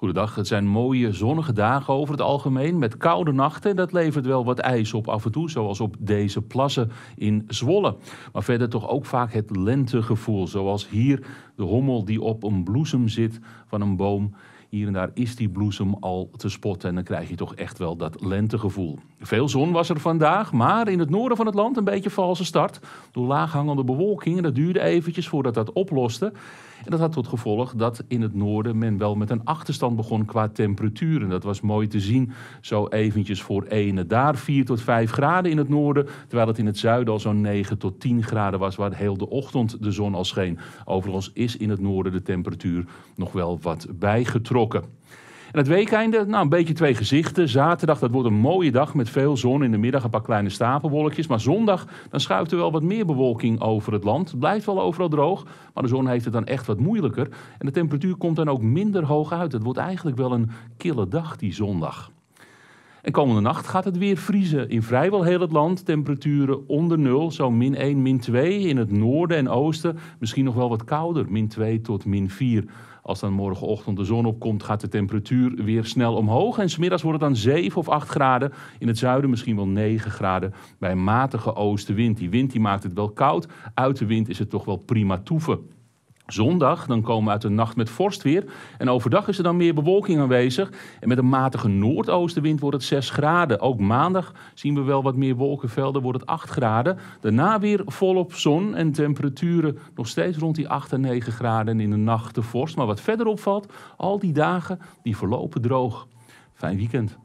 Goedendag. Het zijn mooie zonnige dagen over het algemeen met koude nachten. Dat levert wel wat ijs op af en toe, zoals op deze plassen in Zwolle. Maar verder toch ook vaak het lentegevoel, zoals hier de hommel die op een bloesem zit van een boom hier en daar is die bloesem al te spotten en dan krijg je toch echt wel dat lentegevoel. Veel zon was er vandaag, maar in het noorden van het land een beetje valse start. Door laaghangende bewolking en dat duurde eventjes voordat dat oploste. En dat had tot gevolg dat in het noorden men wel met een achterstand begon qua temperaturen. Dat was mooi te zien, zo eventjes voor ene. Daar 4 tot 5 graden in het noorden, terwijl het in het zuiden al zo'n 9 tot 10 graden was, waar heel de ochtend de zon al scheen. Overigens is in het noorden de temperatuur nog wel wat bijgetrokken. En het weekeinde, nou een beetje twee gezichten. Zaterdag, dat wordt een mooie dag met veel zon in de middag, een paar kleine stapelwolkjes. Maar zondag, dan schuift er wel wat meer bewolking over het land. Het blijft wel overal droog, maar de zon heeft het dan echt wat moeilijker. En de temperatuur komt dan ook minder hoog uit. Het wordt eigenlijk wel een kille dag die zondag. En komende nacht gaat het weer vriezen in vrijwel heel het land. Temperaturen onder nul, zo min 1, min 2 in het noorden en oosten. Misschien nog wel wat kouder, min 2 tot min 4. Als dan morgenochtend de zon opkomt, gaat de temperatuur weer snel omhoog. En smiddags wordt het dan 7 of 8 graden. In het zuiden misschien wel 9 graden bij matige oostenwind. Die wind die maakt het wel koud. Uit de wind is het toch wel prima toeven. Zondag, dan komen we uit de nacht met vorst weer. En overdag is er dan meer bewolking aanwezig. En met een matige noordoostenwind wordt het 6 graden. Ook maandag zien we wel wat meer wolkenvelden, wordt het 8 graden. Daarna weer volop zon en temperaturen nog steeds rond die 8 en 9 graden. En in de nacht de vorst. Maar wat verder opvalt, al die dagen die verlopen droog. Fijn weekend.